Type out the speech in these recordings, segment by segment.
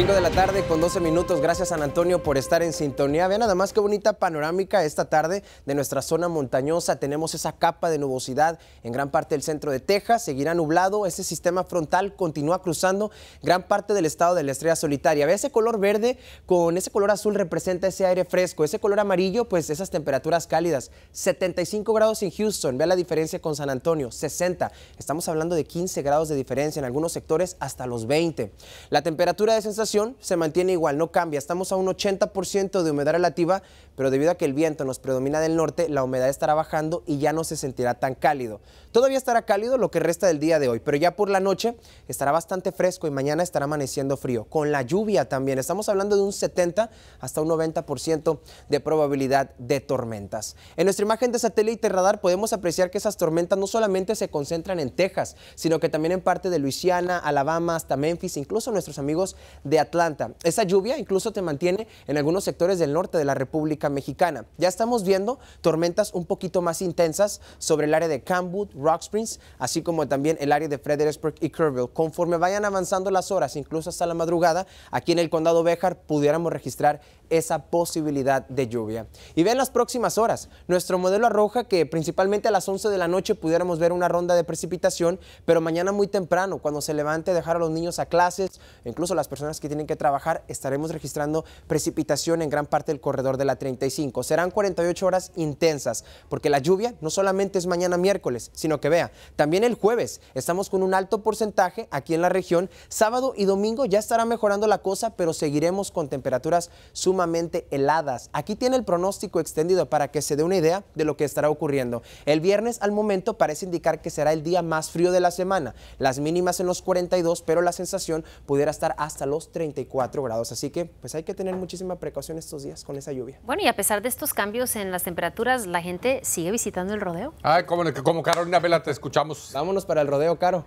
5 de la tarde con 12 minutos. Gracias San Antonio por estar en sintonía. Vean nada más qué bonita panorámica esta tarde de nuestra zona montañosa. Tenemos esa capa de nubosidad en gran parte del centro de Texas. Seguirá nublado. Ese sistema frontal continúa cruzando gran parte del estado de la estrella solitaria. Ve ese color verde con ese color azul representa ese aire fresco. Ese color amarillo, pues esas temperaturas cálidas. 75 grados en Houston. Vea la diferencia con San Antonio. 60. Estamos hablando de 15 grados de diferencia en algunos sectores hasta los 20. La temperatura de sensación se mantiene igual, no cambia. Estamos a un 80% de humedad relativa, pero debido a que el viento nos predomina del norte, la humedad estará bajando y ya no se sentirá tan cálido. Todavía estará cálido lo que resta del día de hoy, pero ya por la noche estará bastante fresco y mañana estará amaneciendo frío. Con la lluvia también, estamos hablando de un 70 hasta un 90% de probabilidad de tormentas. En nuestra imagen de satélite radar podemos apreciar que esas tormentas no solamente se concentran en Texas, sino que también en parte de Luisiana, Alabama, hasta Memphis, incluso nuestros amigos de Atlanta. Esa lluvia incluso te mantiene en algunos sectores del norte de la República Mexicana. Ya estamos viendo tormentas un poquito más intensas sobre el área de Campbell, Rock Springs, así como también el área de Fredericksburg y Kerrville. Conforme vayan avanzando las horas, incluso hasta la madrugada, aquí en el condado Bejar pudiéramos registrar esa posibilidad de lluvia. Y vean las próximas horas. Nuestro modelo arroja que principalmente a las 11 de la noche pudiéramos ver una ronda de precipitación, pero mañana muy temprano, cuando se levante, dejar a los niños a clases, incluso las personas que tienen que trabajar, estaremos registrando precipitación en gran parte del corredor de la 35. Serán 48 horas intensas, porque la lluvia no solamente es mañana miércoles, sino que vea, también el jueves estamos con un alto porcentaje aquí en la región. Sábado y domingo ya estará mejorando la cosa, pero seguiremos con temperaturas sumamente heladas. Aquí tiene el pronóstico extendido para que se dé una idea de lo que estará ocurriendo. El viernes al momento parece indicar que será el día más frío de la semana. Las mínimas en los 42, pero la sensación pudiera estar hasta los 34 grados. Así que pues hay que tener muchísima precaución estos días con esa lluvia. Bueno, y a pesar de estos cambios en las temperaturas, la gente sigue visitando el rodeo. Ay, como, como Carolina Vela, te escuchamos. Vámonos para el rodeo, Caro.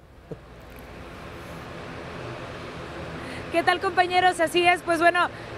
¿Qué tal compañeros? Así es, pues bueno...